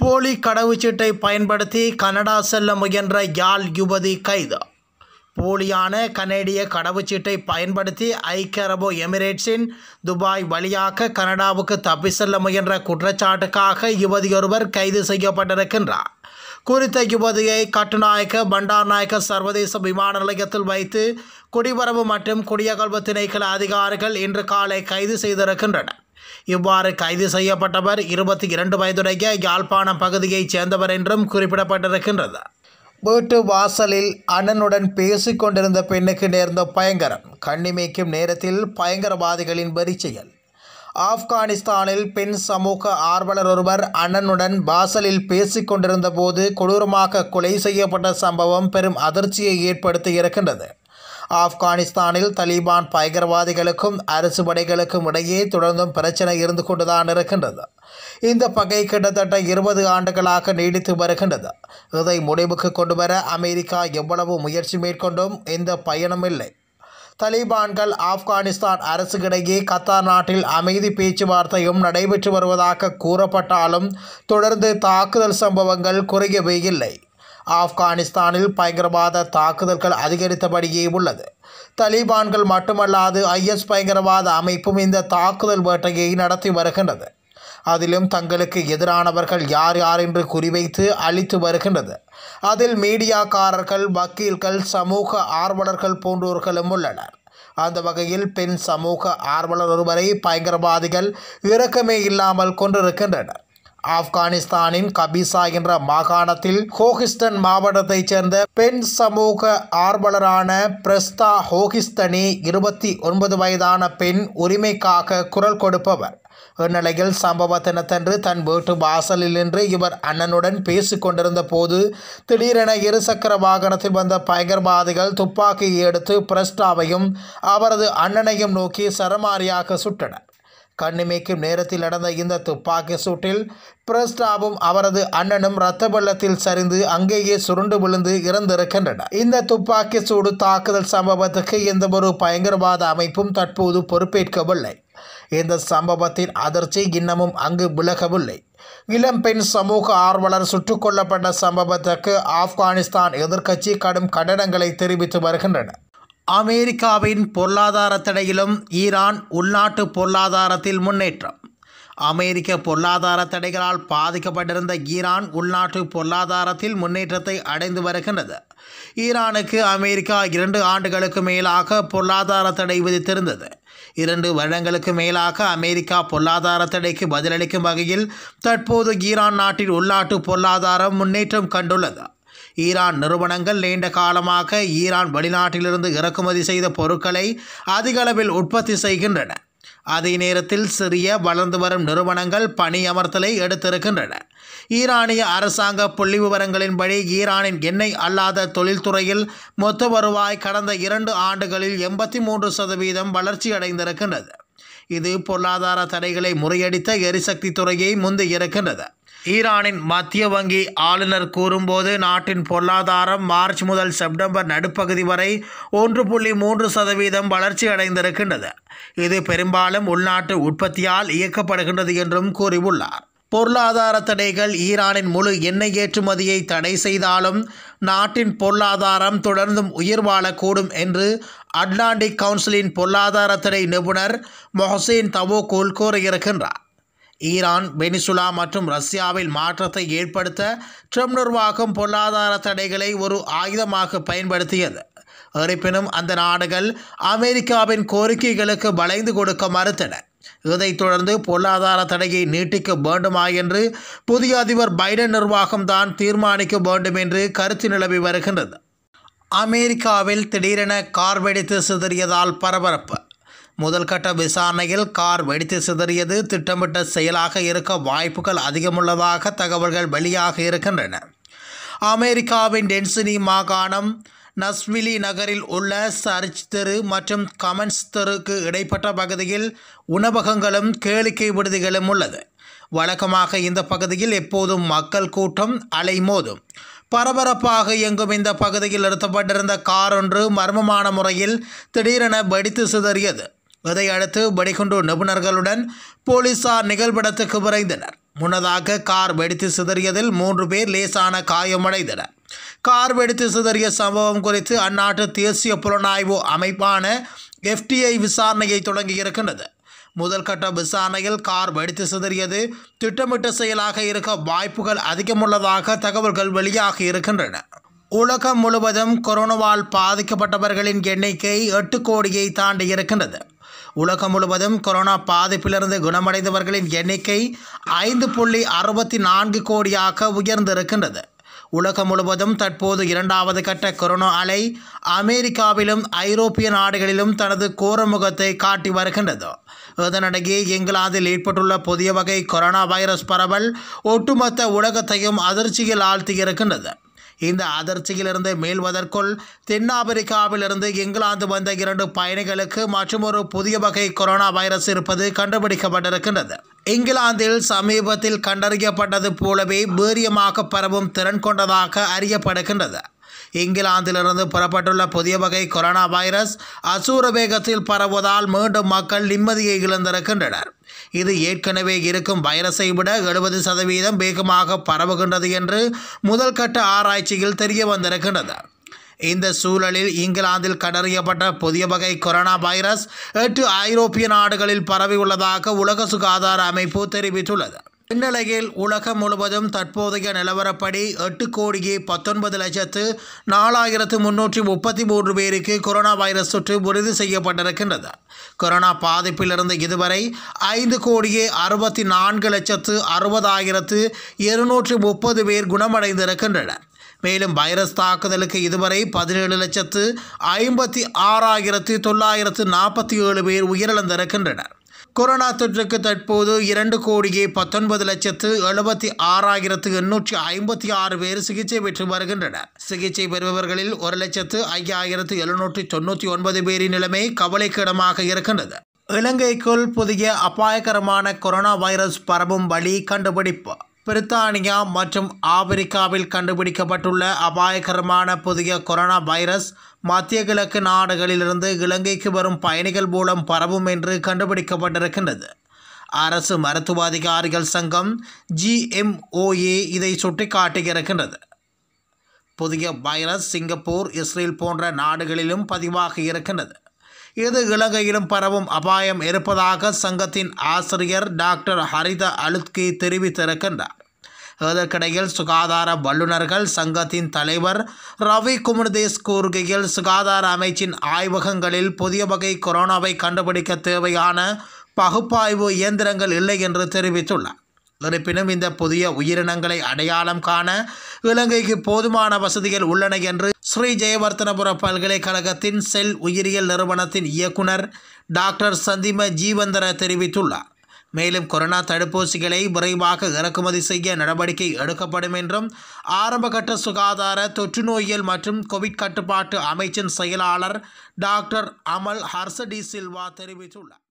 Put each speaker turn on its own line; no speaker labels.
போலி கடவுச்சீட்டை பயன்படுத்தி கனடா செல்ல முயன்ற யாழ் யுவதி கைது போலியான கனேடிய கடவுச்சீட்டை பயன்படுத்தி ஐக்கிய அரபு எமிரேட்ஸின் துபாய் வழியாக கனடாவுக்கு தப்பி செல்ல முயன்ற குற்றச்சாட்டுக்காக யுவதியொருவர் கைது செய்யப்பட்டிருக்கின்றார் குறித்தைக்கு யுவதியை கட்டுநாயக்க பண்டார்நாயக்க சர்வதேச விமான நிலையத்தில் வைத்து குடிபரவு மற்றும் குடியகல்வு திணைக்கள அதிகாரிகள் இன்று காலை கைது செய்திருக்கின்றனர் இவ்வாறு கைது செய்யப்பட்டவர் இருபத்தி இரண்டு வயதுடைய யாழ்ப்பாணம் பகுதியைச் சேர்ந்தவர் என்றும் குறிப்பிடப்பட்டிருக்கின்றது வீட்டு வாசலில் அண்ணனுடன் பேசிக்கொண்டிருந்த பெண்ணுக்கு நேர்ந்த பயங்கரம் கண்ணிமைக்கும் நேரத்தில் பயங்கரவாதிகளின் வரிச்செயல் ஆப்கானிஸ்தானில் பெண் சமூக ஆர்வலர் ஒருவர் அண்ணனுடன் பாசலில் பேசிக் போது கொடூரமாக கொலை செய்யப்பட்ட சம்பவம் பெரும் அதிர்ச்சியை ஏற்படுத்தி இருக்கின்றது ஆப்கானிஸ்தானில் தலிபான் பயங்கரவாதிகளுக்கும் அரசு படைகளுக்கும் இடையே தொடர்ந்தும் பிரச்சனை இருந்து கொண்டுதான் இருக்கின்றது இந்த பகை கிட்டத்தட்ட இருபது ஆண்டுகளாக நீடித்து வருகின்றது இதை முடிவுக்கு கொண்டுவர அமெரிக்கா எவ்வளவு முயற்சி மேற்கொண்டும் எந்த பயனும் இல்லை தலிபான்கள் ஆப்கானிஸ்தான் அரசுக்கிடையே கத்தார் நாட்டில் அமைதி பேச்சுவார்த்தையும் நடைபெற்று வருவதாக கூறப்பட்டாலும் தொடர்ந்து தாக்குதல் சம்பவங்கள் குறையவே இல்லை ஆப்கானிஸ்தானில் பயங்கரவாத தாக்குதல்கள் அதிகரித்தபடியே உள்ளது தலிபான்கள் மட்டுமல்லாது ஐஎஸ் பயங்கரவாத அமைப்பும் இந்த தாக்குதல் வேட்டையை நடத்தி வருகின்றது அதிலும் தங்களுக்கு எதிரானவர்கள் யார் யார் என்று குறிவைத்து அளித்து வருகின்றது அதில் மீடியாக்காரர்கள் வக்கீல்கள் சமூக ஆர்வலர்கள் போன்றோர்களும் உள்ளனர் அந்த வகையில் பெண் சமூக ஆர்வலர் ஒருவரை பயங்கரவாதிகள் இறக்கமே இல்லாமல் கொண்டிருக்கின்றனர் ஆப்கானிஸ்தானின் கபிசா என்ற மாகாணத்தில் ஹோகிஸ்டன் மாவட்டத்தைச் சேர்ந்த பெண் சமூக ஆர்வலரான பிரஸ்தா ஹோகிஸ்தனி இருபத்தி ஒன்பது வயதான பெண் உரிமைக்காக குரல் கொடுப்பவர் இந்நிலையில் சம்பவ தினத்தன்று தன் வீட்டு வாசலில் நின்று இவர் அண்ணனுடன் பேசி கொண்டிருந்த போது திடீரென இருசக்கர வாகனத்தில் வந்த பயங்கரவாதிகள் துப்பாக்கியை எடுத்து பிரஸ்டாவையும் அவரது அண்ணனையும் நோக்கி சரமாரியாக சுட்டனர் கண்ணிமைக்கும் நேரத்தில் நடந்த இந்த துப்பாக்கி சூட்டில் பிரஸ்டாவும் அவரது அண்ணனும் இரத்த வெள்ளத்தில் சரிந்து அங்கேயே சுருண்டு விழுந்து இறந்திருக்கின்றனர் இந்த துப்பாக்கி சூடு தாக்குதல் சம்பவத்துக்கு எந்தவொரு பயங்கரவாத அமைப்பும் தற்போது பொறுப்பேற்கவில்லை இந்த சம்பவத்தின் அதிர்ச்சி இன்னமும் அங்கு விலகவில்லை இளம்பெண் சமூக ஆர்வலர் சுட்டுக் கொல்லப்பட்ட சம்பவத்திற்கு ஆப்கானிஸ்தான் எதிர்க்கட்சி கடும் கண்டனங்களை தெரிவித்து வருகின்றன அமெரிக்காவின் தடையிலும் ஈரான் உள்நாட்டு பொருளாதாரத்தில் முன்னேற்றம் அமெரிக்க பொருளாதார தடைகளால் பாதிக்கப்பட்டிருந்த ஈரான் உள்நாட்டு பொருளாதாரத்தில் முன்னேற்றத்தை அடைந்து வருகின்றது ஈரானுக்கு அமெரிக்கா இரண்டு ஆண்டுகளுக்கு மேலாக பொருளாதார தடை விதித்திருந்தது இரண்டு வருடங்களுக்கு மேலாக அமெரிக்கா பொருளாதார தடைக்கு பதிலளிக்கும் வகையில் தற்போது ஈரான் நாட்டின் உள்நாட்டு பொருளாதாரம் முன்னேற்றம் கண்டுள்ளது ஈரான் நிறுவனங்கள் நீண்ட காலமாக ஈரான் வெளிநாட்டிலிருந்து இறக்குமதி செய்த பொருட்களை அதிக அளவில் உற்பத்தி செய்கின்றன அதே நேரத்தில் சிறிய வளர்ந்து வரும் நிறுவனங்கள் பணியமர்த்தலை எடுத்திருக்கின்றன ஈரானிய அரசாங்க புள்ளி விவரங்களின்படி ஈரானின் எண்ணெய் அல்லாத தொழில்துறையில் மொத்த வருவாய் கடந்த இரண்டு ஆண்டுகளில் எண்பத்தி மூன்று சதவீதம் வளர்ச்சியடைந்திருக்கின்றது இது பொருளாதார தடைகளை முறியடித்த எரிசக்தி துறையை முந்தியிருக்கின்றது ஈரானின் மத்திய வங்கி ஆளுநர் கூறும்போது நாட்டின் பொருளாதாரம் மார்ச் முதல் செப்டம்பர் நடுப்பகுதி வரை ஒன்று புள்ளி மூன்று சதவீதம் வளர்ச்சி அடைந்திருக்கின்றது இது பெரும்பாலும் உள்நாட்டு உற்பத்தியால் இயக்கப்படுகின்றது என்றும் கூறியுள்ளார் பொருளாதார தடைகள் ஈரானின் முழு எண்ணெய் ஏற்றுமதியை தடை செய்தாலும் நாட்டின் பொருளாதாரம் தொடர்ந்தும் உயிர் வாழக்கூடும் என்று அட்லாண்டிக் கவுன்சிலின் பொருளாதார தடை நிபுணர் மொஹசின் தவோகோல் கூறியிருக்கின்றார் ஈரான் வெனிசுலா மற்றும் ரஷ்யாவில் மாற்றத்தை ஏற்படுத்த ட்ரம்ப் நிர்வாகம் பொருளாதார தடைகளை ஒரு ஆயுதமாக பயன்படுத்தியது இருப்பினும் அந்த நாடுகள் அமெரிக்காவின் கோரிக்கைகளுக்கு வளைந்து கொடுக்க மறுத்தன இதைத் தொடர்ந்து பொருளாதார தடையை நீட்டிக்க வேண்டுமா என்று புதிய அதிபர் பைடன் நிர்வாகம் தான் தீர்மானிக்க வேண்டும் என்று கருத்து நிலவி வருகின்றது அமெரிக்காவில் திடீரென கார் வெடித்து சிதறியதால் பரபரப்பு முதல்கட்ட விசாரணையில் கார் வெடித்து சிதறியது திட்டமிட்ட செயலாக இருக்க வாய்ப்புகள் அதிகமுள்ளதாக தகவல்கள் வெளியாக இருக்கின்றன அமெரிக்காவின் டென்சினி மாகாணம் நஸ்விலி நகரில் உள்ள சர்ச் தெரு மற்றும் கமன்ஸ் தெருக்கு இடைப்பட்ட பகுதியில் உணவகங்களும் கேளிக்கை விடுதிகளும் உள்ளது வழக்கமாக இந்த பகுதியில் எப்போதும் மக்கள் கூட்டம் அலைமோதும் பரபரப்பாக இயங்கும் இந்த பகுதியில் நிறுத்தப்பட்டிருந்த கார் ஒன்று மர்மமான முறையில் திடீரென வெடித்து சிதறியது அடுத்து வெடிகுண்டு நிபுணர்களுடன் போலீசார் நிகழ்விடத்துக்கு விரைந்தனர் முன்னதாக கார் வெடித்து சிதறியதில் மூன்று பேர் லேசான காயமடைந்தனர் கார் வெடித்து சிதறிய சம்பவம் குறித்து அந்நாட்டு தேசிய புலனாய்வு அமைப்பான எஃப்டிஐ விசாரணையை தொடங்கியிருக்கின்றது முதல் கட்ட விசாரணையில் கார் வெடித்து சிதறியது திட்டமிட்ட செயலாக இருக்க வாய்ப்புகள் அதிகமுள்ளதாக தகவல்கள் வெளியாகி இருக்கின்றன உலகம் முழுவதும் கொரோனாவால் பாதிக்கப்பட்டவர்களின் எண்ணிக்கை எட்டு கோடியை தாண்டி இருக்கின்றது உலகம் முழுவதும் கொரோனா பாதிப்பிலிருந்து குணமடைந்தவர்களின் எண்ணிக்கை ஐந்து புள்ளி அறுபத்தி நான்கு கோடியாக உயர்ந்திருக்கின்றது உலகம் முழுவதும் தற்போது இரண்டாவது கட்ட கொரோனா அலை அமெரிக்காவிலும் ஐரோப்பிய நாடுகளிலும் தனது கோரமுகத்தை காட்டி வருகின்றது இதனிடையே இங்கிலாந்தில் ஏற்பட்டுள்ள புதிய வகை கொரோனா வைரஸ் பரவல் ஒட்டுமொத்த உலகத்தையும் அதிர்ச்சியில் ஆழ்த்தியிருக்கின்றது இந்த அதிர்ச்சியிலிருந்து மீள்வதற்குள் தென்னாப்பிரிக்காவிலிருந்து இங்கிலாந்து வந்த இரண்டு பயணிகளுக்கு மற்றும் ஒரு புதிய வகை கொரோனா வைரஸ் இருப்பது கண்டுபிடிக்கப்பட்டிருக்கின்றது இங்கிலாந்தில் சமீபத்தில் கண்டறியப்பட்டது போலவே வீரியமாக பரவும் திறன் கொண்டதாக அறியப்படுகின்றது இங்கிலாந்திலிருந்து புறப்பட்டுள்ள புதிய வகை கொரோனா வைரஸ் அசூர வேகத்தில் பரவுவதால் மீண்டும் மக்கள் நிம்மதியை இழந்திருக்கின்றனர் இது ஏற்கனவே இருக்கும் வைரஸை விட எழுபது சதவீதம் வேகமாக பரவுகின்றது என்று முதல் கட்ட ஆராய்ச்சியில் தெரிய வந்திருக்கின்றது இந்த சூழலில் இங்கிலாந்தில் கண்டறியப்பட்ட புதிய வகை கொரோனா வைரஸ் எட்டு ஐரோப்பிய நாடுகளில் பரவியுள்ளதாக உலக சுகாதார அமைப்பு தெரிவித்துள்ளது இந்நிலையில் உலகம் முழுவதும் தற்போதைய நிலவரப்படி எட்டு கோடியே பத்தொன்பது லட்சத்து நாலாயிரத்து முன்னூற்றி முப்பத்தி மூன்று பேருக்கு கொரோனா வைரஸ் தொற்று உறுதி செய்யப்பட்டிருக்கின்றது கொரோனா பாதிப்பிலிருந்து இதுவரை ஐந்து கோடியே அறுபத்தி நான்கு லட்சத்து அறுபதாயிரத்து இருநூற்றி முப்பது பேர் குணமடைந்திருக்கின்றனர் மேலும் வைரஸ் தாக்குதலுக்கு இதுவரை பதினேழு லட்சத்து ஐம்பத்தி ஆறாயிரத்து தொள்ளாயிரத்து நாற்பத்தி ஏழு பேர் உயிரிழந்திருக்கின்றனர் கொரோனா தொற்றுக்கு தற்போது இரண்டு கோடியே பத்தொன்பது லட்சத்து எழுபத்தி ஆறாயிரத்து எண்ணூற்றி ஐம்பத்தி ஆறு பேர் சிகிச்சை பெற்று வருகின்றனர் சிகிச்சை பெறுபவர்களில் ஒரு லட்சத்து ஐயாயிரத்து எழுநூற்றி தொண்ணூற்றி ஒன்பது பேரின் நிலைமை கவலைக்கிடமாக இருக்கின்றது இலங்கைக்குள் புதிய அபாயகரமான கொரோனா வைரஸ் பரவும் வழி கண்டுபிடிப்பு பிரித்தானியா மற்றும் ஆப்பிரிக்காவில் கண்டுபிடிக்கப்பட்டுள்ள அபாயகரமான புதிய கொரோனா வைரஸ் மத்திய கிழக்கு நாடுகளிலிருந்து இலங்கைக்கு வரும் பயணிகள் மூலம் பரவும் என்று கண்டுபிடிக்கப்பட்டிருக்கின்றது அரசு மருத்துவ அதிகாரிகள் சங்கம் ஜிஎம்ஓஏ இதை சுட்டிக்காட்டியிருக்கின்றது புதிய வைரஸ் சிங்கப்பூர் இஸ்ரேல் போன்ற நாடுகளிலும் பதிவாக இருக்கின்றது இது இலங்கையிலும் பரவும் அபாயம் இருப்பதாக சங்கத்தின் ஆசிரியர் டாக்டர் ஹரித அலுத்கி தெரிவித்திருக்கின்றார் இதற்கிடையில் சுகாதார வல்லுநர்கள் சங்கத்தின் தலைவர் ரவி குமர்தேஸ் கூறுகையில் சுகாதார அமைச்சின் ஆய்வகங்களில் புதிய வகை கொரோனாவை கண்டுபிடிக்க தேவையான பகுப்பாய்வு இயந்திரங்கள் இல்லை என்று தெரிவித்துள்ளார் இருப்பினும் இந்த புதிய உயிரினங்களை அடையாளம் காண இலங்கைக்கு போதுமான வசதிகள் உள்ளன என்று ஸ்ரீ ஜெயவர்த்தனபுர பல்கலைக்கழகத்தின் செல் உயிரியல் நிறுவனத்தின் இயக்குனர் டாக்டர் சந்திம ஜீவந்தர தெரிவித்துள்ளார் மேலும் கொரோனா தடுப்பூசிகளை விரைவாக இறக்குமதி செய்ய நடவடிக்கை எடுக்கப்படும் என்றும் ஆரம்பகட்ட சுகாதார தொற்று நோயியல் மற்றும் கோவிட் கட்டுப்பாட்டு அமைச்சின் செயலாளர் டாக்டர் அமல் ஹர்சடி சில்வா தெரிவித்துள்ளார்